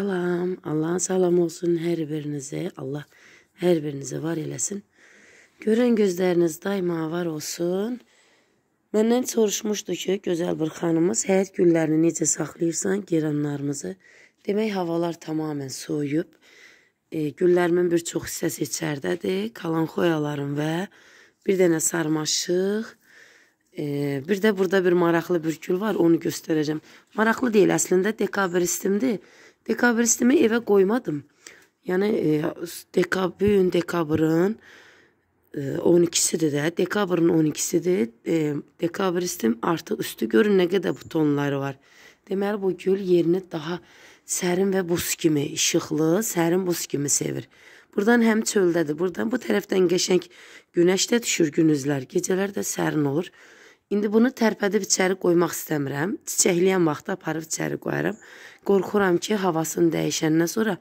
Salam, Allahın salamı olsun hər birinizə. Allah hər birinizə var eləsin. Görən gözləriniz daima var olsun. Məndən soruşmuşdu ki, gözəl bir xanımız, həyat güllərini necə saxlayırsan, geranlarımızı? Demək, havalar tamamilə soyuyub. E, güllərimin bir çox hissəsi içərdədir. Kalanxoyalarım və bir dənə sarmaşıq. E, bir də burada bir maraqlı bir gül var, onu göstərəcəm. Maraqlı deyil, əslində dekabristimdir. Dekabristimi evə qoymadım. Yəni e, dekabrın, dekabrın e, 12-sidir də. Dekabrın 12-sidir. E, dekabristim artıq üstü görün nə qədər butonları var. Deməli bu gül yerini daha sərin və buz kimi, işıqlı, sərin buz kimi sevir. Burdan həm çöldədir, burdan bu tərəfdən qəşəng günəş də düşür gündüzlər, gecələr də sərin olur. İndi bunu tərpədib içəri qoymaq istəmirəm. Çiçəkləyən vaxtda aparıb içəri qoyaram. Qorxuram ki, havasını dəyişəndən sonra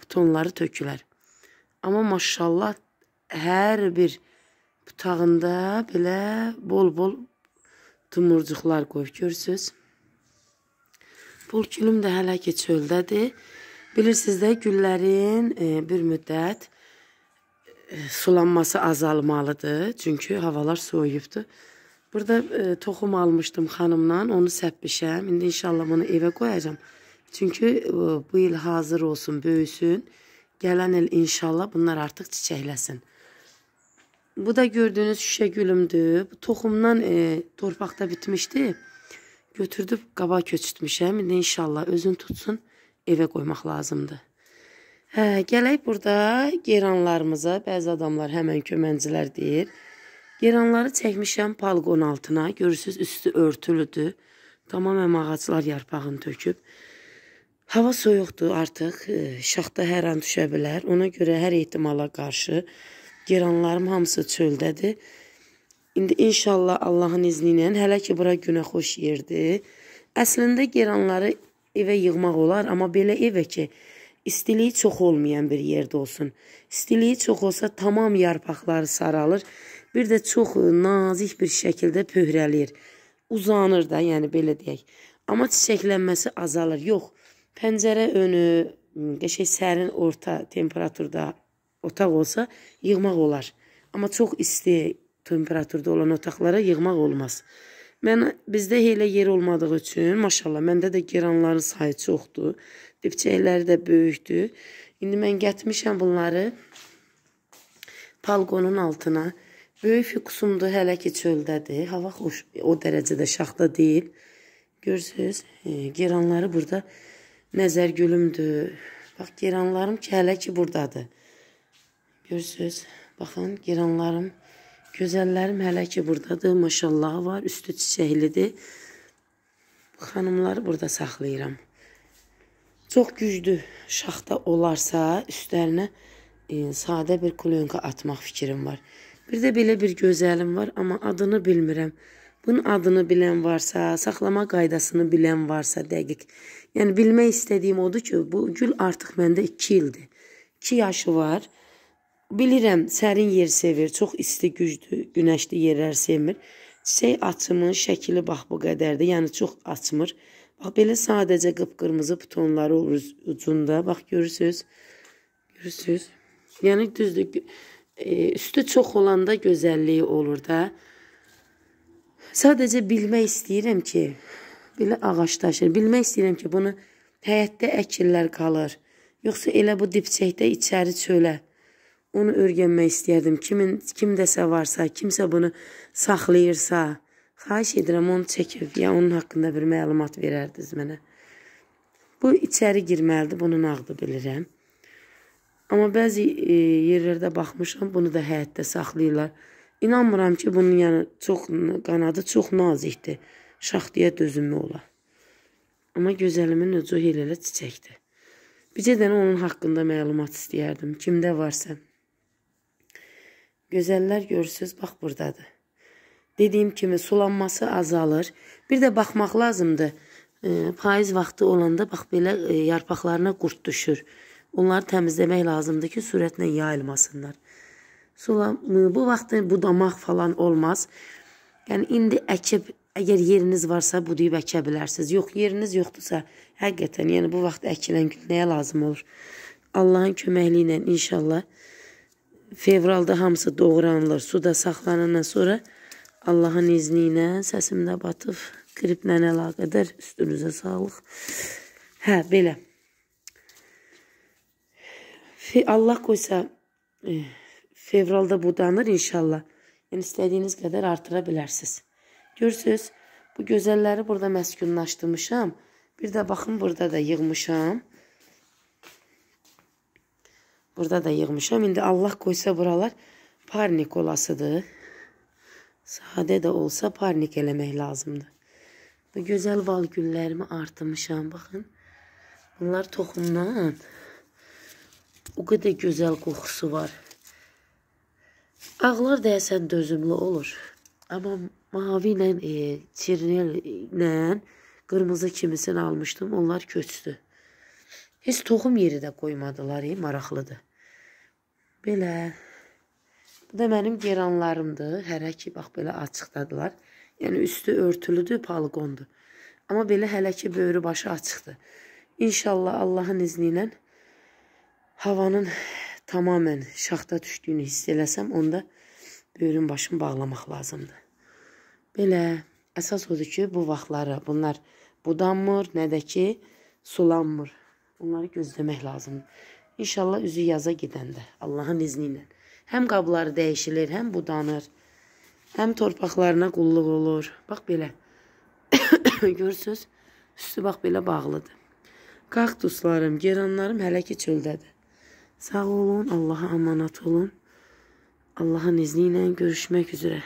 butonları tökülər. Amma maşallah hər bir butağında belə bol-bol dumurcuqlar qoyub görürsüz. Bulkülüm də hələ ki çöldədir. Bilirsiniz də güllərin e, bir müddət e, sulanması azalmalıdır. Çünki havalar soyuyubdur. Burada e, toxum almışdım xanımdan, onu səpmişəm. İndi inşallah bunu evə qoyacam. Çünki e, bu il hazır olsun, böyüsün. Gələn il inşallah bunlar artıq çiçəkləsin. Bu da gördüyünüz şüşə gülümdür. Bu toxumdan e, torpaqda bitmişdi. Götürdüb qaba köçütmüşəm. İndi inşallah özün tutsun, evə qoymaq lazımdır. Hə, gələk burada geranlarımıza, bəzi adamlar həmən köməncilər deyir. Geranları çəkmişəm palqon altına. Görürsüz, üstü örtülüdür. Tamamən ağaclar yarpağını töküb. Hava soyuqdur artıq. Şaxta hər an düşə bilər. Ona görə hər ehtimala qarşı geranlarım hamısı çöldədir. İndi inşallah Allahın izni ilə hələ ki bura günə xoş yerdir. Əslində geranları evə yığmaq olar, amma belə evə ki istiliyi çox olmayan bir yerdə olsun. İstiliyi çox olsa tamam yarpaqları saralır bir də çox nazik bir şəkildə pöhrəlir. Uzanır da, yəni belə deyək. Amma çiçəklənməsi azalır. Yox, pəncərə önü qəşəng sərin orta temperaturda otaq olsa yığmaq olar. Amma çox isti temperaturda olan otaqlara yığmaq olmaz. Mən bizdə elə yer olmadığı üçün, maşallah, məndə də giranların sayı çoxdur. Dibçəkləri də böyükdür. İndi mən gətmişəm bunları palqonun altına. Böyük yuxusumdur hələ ki çöldədir. Hava xoş o dərəcədə şaxta deyil. Görürsüz, e, geranları burada nəzər gülümdür. Bax geranlarım ki hələ ki burdadır. Görürsüz, baxın geranlarım, gözəllərim hələ ki burdadır. Maşallah var, üstü çiçəklidir. Bu xanımları burada saxlayıram. Çox güclü şaxta olarsa üstlərinə e, sadə bir klonka atmaq fikrim var. Bir də belə bir gözəlim var, amma adını bilmirəm. Bunun adını bilən varsa, saxlama qaydasını bilən varsa dəqiq. Yəni bilmək istədiyim odur ki, bu gül artıq məndə 2 ildir. 2 yaşı var. Bilirəm, sərin yer sevir, çox isti, güclü, günəşli yerlər sevmir. Çiçək açımın şəkli bax bu qədərdir. Yəni çox açmır. Bax belə sadəcə qıpqırmızı butonları olur ucunda. Bax görürsüz? Görürsüz? Yəni düzdür e, üstü çox olanda gözəlliyi olur da. Sadəcə bilmək istəyirəm ki, belə ağacdaşır. Bilmək istəyirəm ki, bunu həyətdə əkillər qalır. Yoxsa elə bu dipçəkdə içəri çölə. Onu öyrənmək istəyərdim. Kimin kimdəsə varsa, kimsə bunu saxlayırsa, xahiş edirəm onu çəkib ya onun haqqında bir məlumat verərdiniz mənə. Bu içəri girməlidir, bunu ağdı bilirəm. Amma bəzi e, yerlərdə baxmışam, bunu da həyətdə saxlayırlar. İnanmıram ki, bunun yəni çox qanadı çox nazikdir. Şaxtaya dözümlü ola. Amma gözəlimin özü helələ çiçəkdir. Bircə dənə onun haqqında məlumat istəyərdim. Kimdə varsa. Gözəllər görürsüz, bax burdadır. Dediyim kimi sulanması azalır. Bir də baxmaq lazımdır. E, payız vaxtı olanda bax belə e, yarpaqlarına qurd düşür. Onları təmizləmək lazımdır ki, sürətlə yayılmasınlar. Sulam, bu vaxt budamaq falan olmaz. Yəni indi əkib, əgər yeriniz varsa budayıb əkə bilərsiniz. Yox, yeriniz yoxdursa, həqiqətən, yəni bu vaxt əkilən gül nəyə lazım olur? Allahın köməkliyi ilə inşallah fevralda hamısı doğranılır. Suda saxlanandan sonra Allahın izni ilə səsimdə batıb qriplə əlaqədar üstünüzə sağlıq. Hə, belə. Fe Allah qoysa e, eh, fevralda budanır inşallah. Yəni istədiyiniz qədər artıra bilərsiniz. Görürsüz, bu gözəlləri burada məskunlaşdırmışam. Bir də baxın burada da yığmışam. Burada da yığmışam. İndi Allah qoysa buralar parnik olasıdır. Sadə də olsa parnik eləmək lazımdır. Bu gözəl bal güllərimi artırmışam, baxın. Bunlar toxumdan O qədər gözəl qoxusu var. Ağlar deyəsən dözümlü olur. Amma mavi ilə, e, çirnil ilə qırmızı kimisini almışdım. Onlar köçdü. Heç toxum yeri də qoymadılar, e, maraqlıdır. Belə. Bu da mənim geranlarımdır. Hərə ki, bax, belə açıqdadılar. Yəni, üstü örtülüdür, poligondur. Amma belə hələ ki, böyrü başı açıqdır. İnşallah Allahın izni ilə havanın tamamən şaxta düşdüyünü hiss eləsəm, onda böyrün başını bağlamaq lazımdır. Belə, əsas odur ki, bu vaxtları bunlar budanmır, nə də ki, sulanmır. Bunları gözləmək lazımdır. İnşallah üzü yaza gedəndə, Allahın izni ilə. Həm qabları dəyişilir, həm budanır, həm torpaqlarına qulluq olur. Bax belə, görürsünüz, üstü bax belə bağlıdır. Kaktuslarım, geranlarım hələ ki çöldədir. Sağ olun, Allah'a emanet olun. Allah'ın izniyle görüşmek üzere.